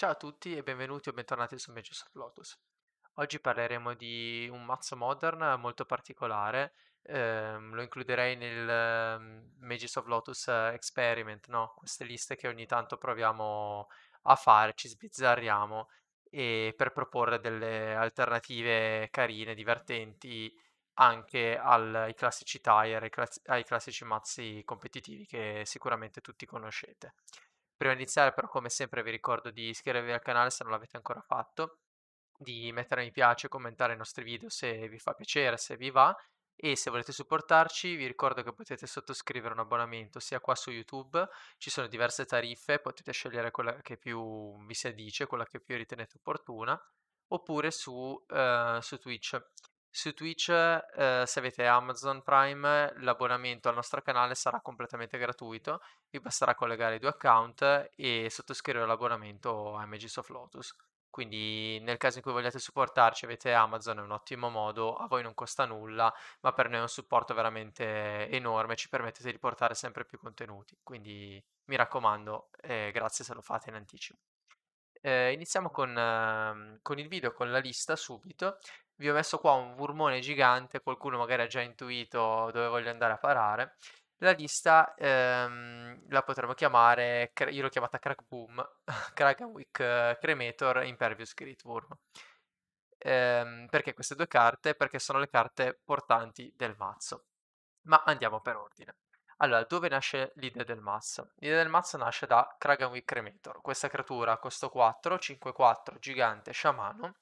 Ciao a tutti e benvenuti o bentornati su Magic of Lotus. Oggi parleremo di un mazzo modern molto particolare, eh, lo includerei nel ehm, Magic of Lotus Experiment, no? queste liste che ogni tanto proviamo a fare, ci sbizzarriamo e per proporre delle alternative carine, divertenti anche al, ai classici tire, ai classici mazzi competitivi che sicuramente tutti conoscete. Prima di iniziare però come sempre vi ricordo di iscrivervi al canale se non l'avete ancora fatto, di mettere mi piace, commentare i nostri video se vi fa piacere, se vi va e se volete supportarci vi ricordo che potete sottoscrivere un abbonamento sia qua su YouTube, ci sono diverse tariffe, potete scegliere quella che più vi si addice, quella che più ritenete opportuna, oppure su, eh, su Twitch. Su Twitch, eh, se avete Amazon Prime, l'abbonamento al nostro canale sarà completamente gratuito. Vi basterà collegare i due account e sottoscrivere l'abbonamento MGS of Lotus. Quindi nel caso in cui vogliate supportarci avete Amazon, è un ottimo modo, a voi non costa nulla, ma per noi è un supporto veramente enorme, ci permettete di portare sempre più contenuti. Quindi mi raccomando, eh, grazie se lo fate in anticipo. Eh, iniziamo con, eh, con, il video, con la lista subito vi ho messo qua un vurmone gigante, qualcuno magari ha già intuito dove voglio andare a parare. La lista ehm, la potremmo chiamare, io l'ho chiamata Crack Boom, Krakenwick eh, Cremator, Impervious Gritworm. Ehm, perché queste due carte? Perché sono le carte portanti del mazzo. Ma andiamo per ordine. Allora, dove nasce l'idea del mazzo? L'idea del mazzo nasce da Krakenwick Cremator, questa creatura a costo 4, 5-4, gigante, sciamano,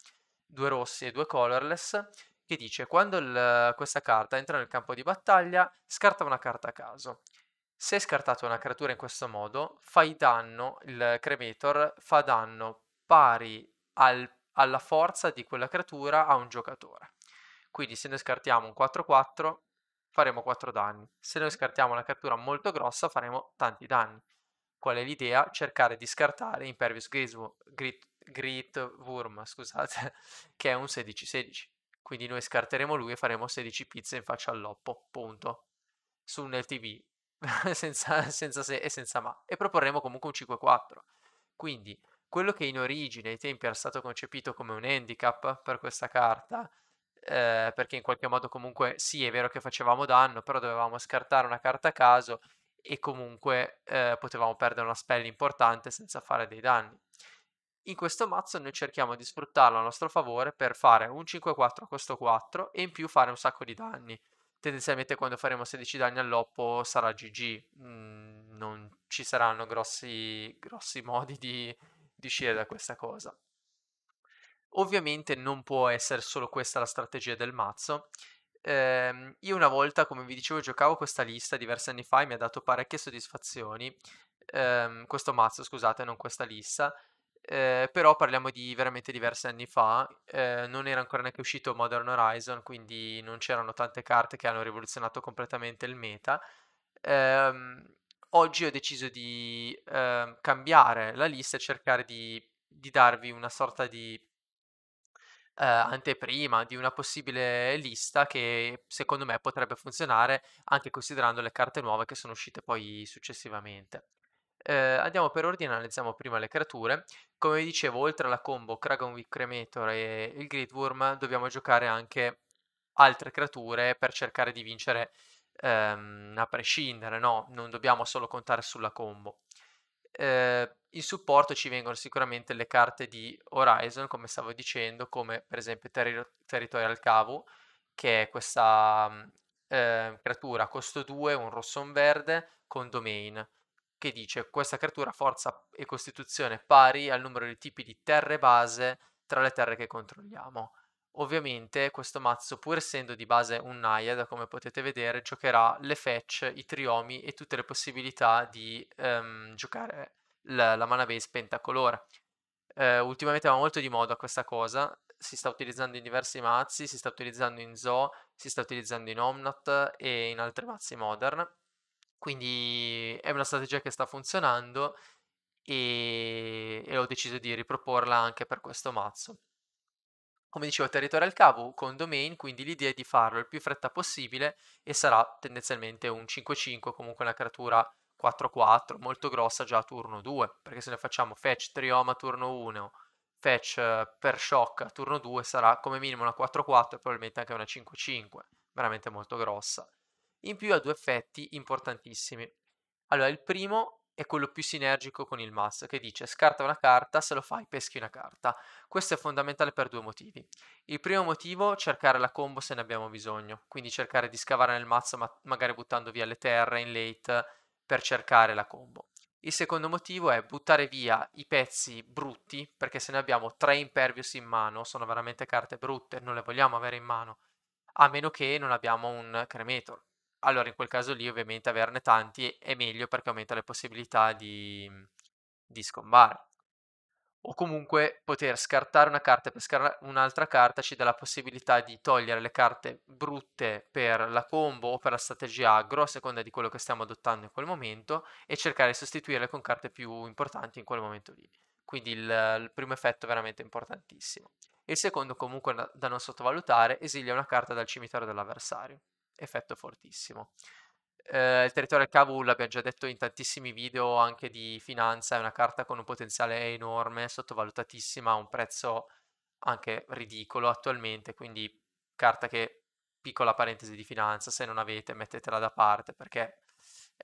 due rossi e due colorless, che dice quando il, questa carta entra nel campo di battaglia, scarta una carta a caso. Se hai scartato una creatura in questo modo, fai danno, il cremator fa danno pari al, alla forza di quella creatura a un giocatore. Quindi se noi scartiamo un 4-4 faremo 4 danni. Se noi scartiamo una creatura molto grossa faremo tanti danni. Qual è l'idea? Cercare di scartare Impervious Griswold, Grit, Grit worm, scusate, che è un 16-16. Quindi noi scarteremo lui e faremo 16 pizze in faccia all'oppo, punto. Su un LTV, senza, senza se e senza ma. E proporremo comunque un 5-4. Quindi quello che in origine, ai tempi, era stato concepito come un handicap per questa carta, eh, perché in qualche modo comunque sì, è vero che facevamo danno, però dovevamo scartare una carta a caso e comunque eh, potevamo perdere una spell importante senza fare dei danni. In questo mazzo noi cerchiamo di sfruttarlo a nostro favore per fare un 5-4 a costo 4 e in più fare un sacco di danni. Tendenzialmente quando faremo 16 danni all'oppo sarà GG, mm, non ci saranno grossi, grossi modi di, di uscire da questa cosa. Ovviamente non può essere solo questa la strategia del mazzo. Eh, io una volta, come vi dicevo, giocavo questa lista diversi anni fa e mi ha dato parecchie soddisfazioni. Eh, questo mazzo, scusate, non questa lista eh, però parliamo di veramente diversi anni fa, eh, non era ancora neanche uscito Modern Horizon, quindi non c'erano tante carte che hanno rivoluzionato completamente il meta. Eh, oggi ho deciso di ehm, cambiare la lista e cercare di, di darvi una sorta di eh, anteprima di una possibile lista che secondo me potrebbe funzionare anche considerando le carte nuove che sono uscite poi successivamente. Eh, andiamo per ordine, analizziamo prima le creature. Come vi dicevo, oltre alla combo Kragon Kragonwick Cremator e il Gridworm, dobbiamo giocare anche altre creature per cercare di vincere ehm, a prescindere, no? Non dobbiamo solo contare sulla combo. Eh, in supporto ci vengono sicuramente le carte di Horizon, come stavo dicendo, come per esempio Terri- Territorial Cavu, che è questa eh, creatura costo 2, un rosso e un verde, con domain che dice questa creatura ha forza e costituzione pari al numero di tipi di terre base tra le terre che controlliamo. Ovviamente questo mazzo, pur essendo di base un Naiad, come potete vedere, giocherà le fetch, i triomi e tutte le possibilità di ehm, giocare la, la, mana base pentacolore. Eh, ultimamente va molto di moda questa cosa, si sta utilizzando in diversi mazzi, si sta utilizzando in Zoo, si sta utilizzando in Omnat e in altri mazzi modern quindi è una strategia che sta funzionando e, e ho deciso di riproporla anche per questo mazzo. Come dicevo, Territorial Cavo con Domain, quindi l'idea è di farlo il più fretta possibile e sarà tendenzialmente un 5-5, comunque una creatura 4-4, molto grossa già a turno 2, perché se ne facciamo Fetch Trioma a turno 1, Fetch eh, per Shock a turno 2 sarà come minimo una 4-4 e probabilmente anche una 5-5, veramente molto grossa. In più ha due effetti importantissimi. Allora, il primo è quello più sinergico con il MAS, che dice scarta una carta, se lo fai peschi una carta. Questo è fondamentale per due motivi. Il primo motivo, cercare la combo se ne abbiamo bisogno, quindi cercare di scavare nel mazzo ma magari buttando via le terre in late per cercare la combo. Il secondo motivo è buttare via i pezzi brutti, perché se ne abbiamo tre impervious in mano, sono veramente carte brutte, non le vogliamo avere in mano, a meno che non abbiamo un cremator. Allora in quel caso lì ovviamente averne tanti è meglio perché aumenta le possibilità di, mhmm, di scombare. O comunque poter scartare una carta e pescare un'altra carta ci dà la possibilità di togliere le carte brutte per la combo o per la strategia aggro, a seconda di quello che stiamo adottando in quel momento, e cercare di sostituirle con carte più importanti in quel momento lì. Quindi il, il primo effetto è veramente importantissimo. Il secondo, comunque da non sottovalutare, esilia una carta dal cimitero dell'avversario effetto fortissimo. Eh, il territorio del Kabul, l'abbiamo già detto in tantissimi video anche di finanza, è una carta con un potenziale enorme, sottovalutatissima, a un prezzo anche ridicolo attualmente, quindi carta che, piccola parentesi di finanza, se non avete mettetela da parte perché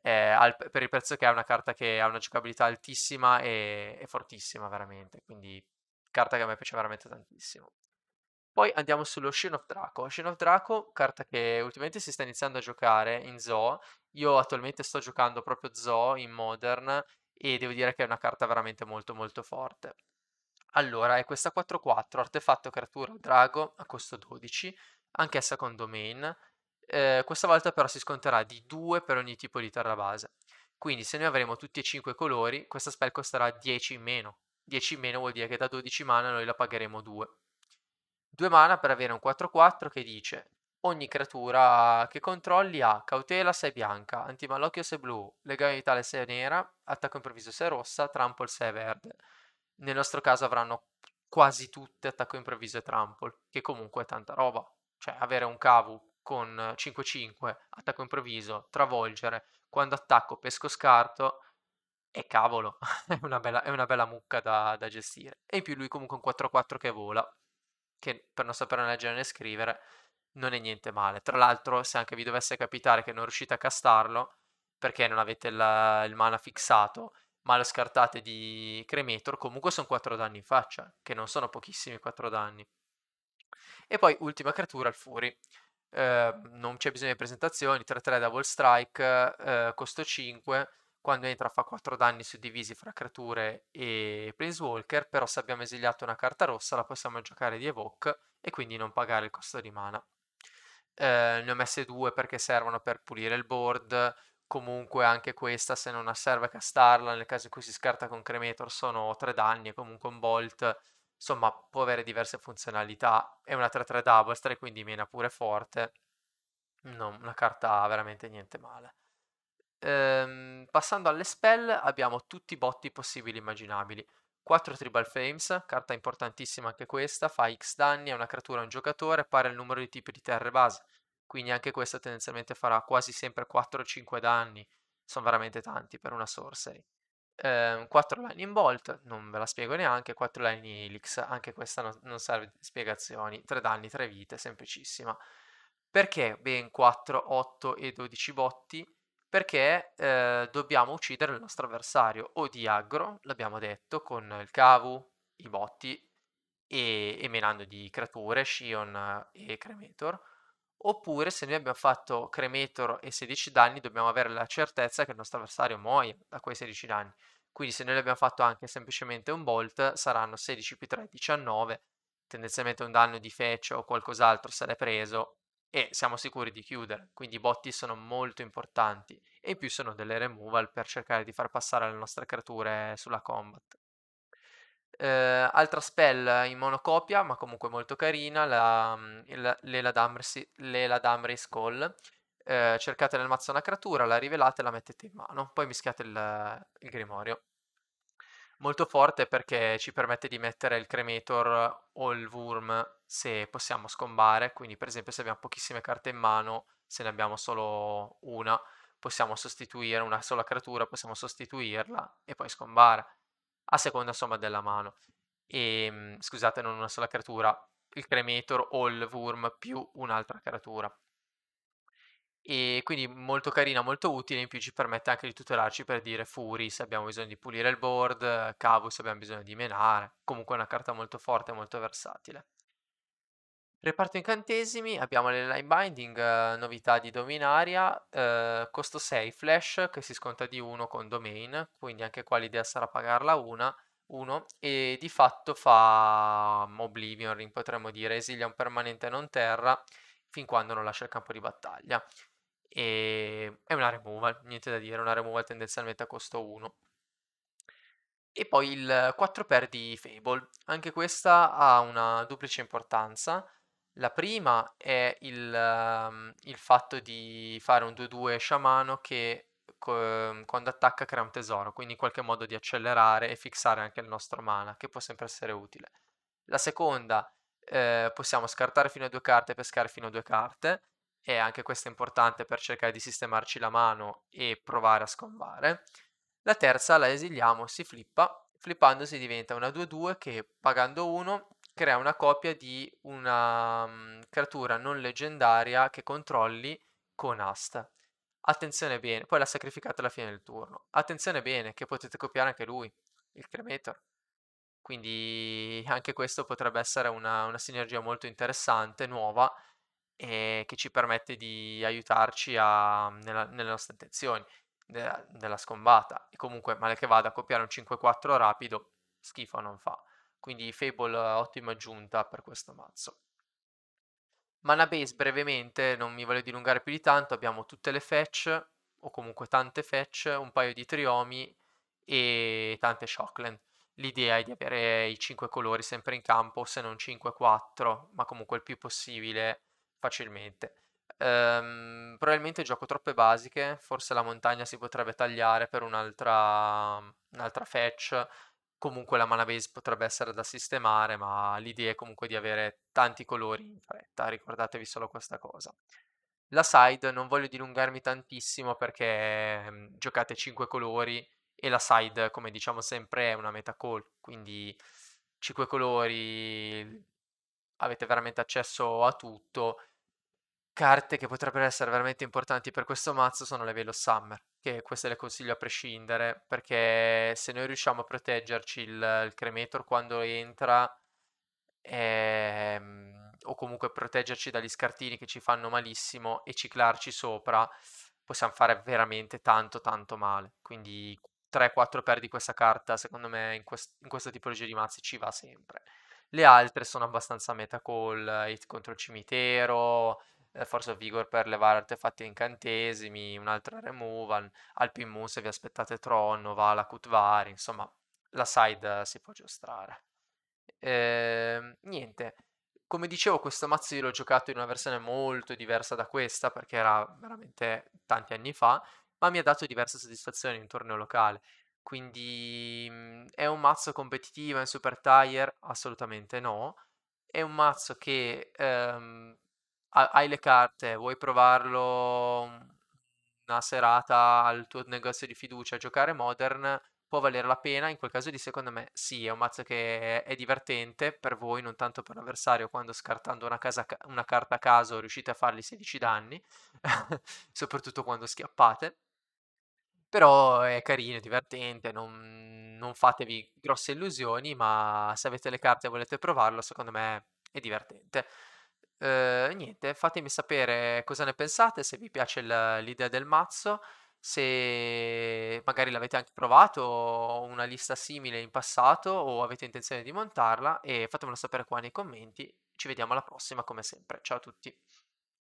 al, per il prezzo che è una carta che ha una giocabilità altissima e, e fortissima veramente, quindi carta che a me piace veramente tantissimo. Poi andiamo sullo Shin of Draco. Shin of Draco, carta che ultimamente si sta iniziando a giocare in Zoo. Io attualmente sto giocando proprio Zoo in Modern e devo dire che è una carta veramente molto molto forte. Allora, è questa 4-4, artefatto creatura drago a costo 12, anch'essa con domain. Eh, questa volta però si sconterà di 2 per ogni tipo di terra base. Quindi se noi avremo tutti e 5 colori, questa spell costerà 10 in meno. 10 in meno vuol dire che da 12 mana noi la pagheremo 2. Due mana per avere un 4-4 che dice ogni creatura che controlli ha cautela se è bianca, antimalocchio se è blu, vitale se è nera, attacco improvviso se è rossa, trample se è verde. Nel nostro caso avranno quasi tutte attacco improvviso e trample, che comunque è tanta roba. Cioè avere un cavu con 5-5, attacco improvviso, travolgere, quando attacco pesco scarto, e cavolo, è, una bella, è una bella, mucca da, da gestire. E in più lui comunque un 4-4 che vola che per non sapere leggere né scrivere non è niente male. Tra l'altro, se anche vi dovesse capitare che non riuscite a castarlo perché non avete la, il mana fissato, ma lo scartate di Cremator, comunque sono 4 danni in faccia, che non sono pochissimi 4 danni. E poi ultima creatura, il Fury. Eh, non c'è bisogno di presentazioni, 3-3 Double Strike, eh, costo 5, quando entra fa 4 danni suddivisi fra creature e Planeswalker, però se abbiamo esiliato una carta rossa la possiamo giocare di Evoke e quindi non pagare il costo di mana. Eh, ne ho messe due perché servono per pulire il board, comunque anche questa se non serve a castarla, nel caso in cui si scarta con Cremator sono 3 danni e comunque un Bolt, insomma può avere diverse funzionalità, è una 3-3 double strike quindi mena pure forte, non una carta veramente niente male ehm, passando alle spell abbiamo tutti i botti possibili e immaginabili. 4 Tribal Flames, carta importantissima anche questa, fa X danni a una creatura a un giocatore pari il numero di tipi di terre base, quindi anche questa tendenzialmente farà quasi sempre 4 5 danni, sono veramente tanti per una sorcery. Eh, 4 Lightning Bolt, non ve la spiego neanche, 4 Lightning Helix, anche questa non, non serve spiegazioni, 3 danni, 3 vite, semplicissima. Perché ben 4, 8 e 12 botti? perché eh, dobbiamo uccidere il nostro avversario o di aggro, l'abbiamo detto, con il cavu, i botti e, e menando di creature, Shion e Cremator, oppure se noi abbiamo fatto Cremator e 16 danni dobbiamo avere la certezza che il nostro avversario muoia da quei 16 danni. Quindi se noi abbiamo fatto anche semplicemente un bolt saranno 16 più 3, 19, tendenzialmente un danno di feccia o qualcos'altro se l'è preso e siamo sicuri di chiudere, quindi i botti sono molto importanti e in più sono delle removal per cercare di far passare le nostre creature sulla combat. Eh, altra spell in monocopia, ma comunque molto carina, la, mhmm, la, l'Ela Damris Call. Eh, cercate nel mazzo una creatura, la rivelate e la mettete in mano, poi mischiate il, il grimorio molto forte perché ci permette di mettere il cremator o il worm se possiamo scombare, quindi per esempio se abbiamo pochissime carte in mano, se ne abbiamo solo una, possiamo sostituire una sola creatura, possiamo sostituirla e poi scombare, a seconda insomma della mano. E, ehm, scusate, non una sola creatura, il cremator o il worm più un'altra creatura. E quindi molto carina, molto utile, in più ci permette anche di tutelarci per dire furi se abbiamo bisogno di pulire il board, cavo se abbiamo bisogno di menare, comunque è una carta molto forte e molto versatile. Reparto incantesimi, abbiamo le line binding, eh, novità di Dominaria, eh, costo 6 flash che si sconta di 1 con domain, quindi anche qua l'idea sarà pagarla 1 e di fatto fa Oblivion Ring potremmo dire, esilia un permanente non terra fin quando non lascia il campo di battaglia e è una removal, niente da dire, una removal tendenzialmente a costo 1. E poi il 4x di Fable, anche questa ha una duplice importanza. La prima è il, ehm, il fatto di fare un 2-2 sciamano che quando attacca crea un tesoro, quindi in qualche modo di accelerare e fissare anche il nostro mana, che può sempre essere utile. La seconda, eh, possiamo scartare fino a due carte e pescare fino a due carte, e anche questo è importante per cercare di sistemarci la mano e provare a scombare. La terza la esiliamo, si flippa, flippandosi diventa una 2-2 che pagando 1 crea una copia di una um, creatura non leggendaria che controlli con asta. Attenzione bene, poi l'ha sacrificata alla fine del turno. Attenzione bene che potete copiare anche lui, il Cremator. Quindi anche questo potrebbe essere una, una sinergia molto interessante, nuova, e che ci permette di aiutarci a, nella, nelle nostre intenzioni, nella, nella, scombata. E comunque, male che vada, copiare un 5-4 rapido, schifo non fa. Quindi Fable, ottima aggiunta per questo mazzo. Mana base brevemente, non mi voglio dilungare più di tanto, abbiamo tutte le fetch, o comunque tante fetch, un paio di triomi e tante shockland. L'idea è di avere i 5 colori sempre in campo, se non 5-4, ma comunque il più possibile facilmente. Um, probabilmente gioco troppe basiche, forse la montagna si potrebbe tagliare per un'altra, un'altra fetch, comunque la mana base potrebbe essere da sistemare, ma l'idea è comunque di avere tanti colori in fretta, ricordatevi solo questa cosa. La side non voglio dilungarmi tantissimo perché um, giocate 5 colori e la side, come diciamo sempre, è una meta call, quindi 5 colori avete veramente accesso a tutto carte che potrebbero essere veramente importanti per questo mazzo sono le Velo Summer, che queste le consiglio a prescindere, perché se noi riusciamo a proteggerci il, il Cremator quando entra, ehm, o comunque proteggerci dagli scartini che ci fanno malissimo e ciclarci sopra, possiamo fare veramente tanto tanto male. Quindi 3-4 per di questa carta, secondo me, in, quest- in questa tipologia di mazzi ci va sempre. Le altre sono abbastanza meta call, eh, hit contro il cimitero, eh, Force Vigor per levare artefatti e incantesimi, un'altra removal, Alpin Moon se vi aspettate Tron, Novala, Kutvari, insomma la side si può giostrare. Eh, niente, come dicevo questo mazzo io l'ho giocato in una versione molto diversa da questa perché era veramente tanti anni fa, ma mi ha dato diverse soddisfazioni in torneo locale. Quindi mm, è un mazzo competitivo in super tire? Assolutamente no. È un mazzo che ehm, hai le carte, vuoi provarlo mm, una serata al tuo negozio di fiducia a giocare Modern, può valere la pena, in quel caso lì secondo me sì, è un mazzo che è divertente per voi, non tanto per l'avversario, quando scartando una, casa, una carta a caso riuscite a fargli 16 danni, soprattutto quando schiappate. Però è carino, è divertente, non, non fatevi grosse illusioni, ma se avete le carte e volete provarlo, secondo me è divertente. Eh, niente, fatemi sapere cosa ne pensate, se vi piace il- l'idea del mazzo, se magari l'avete anche provato una lista simile in passato o avete intenzione di montarla e fatemelo sapere qua nei commenti. Ci vediamo alla prossima come sempre. Ciao a tutti.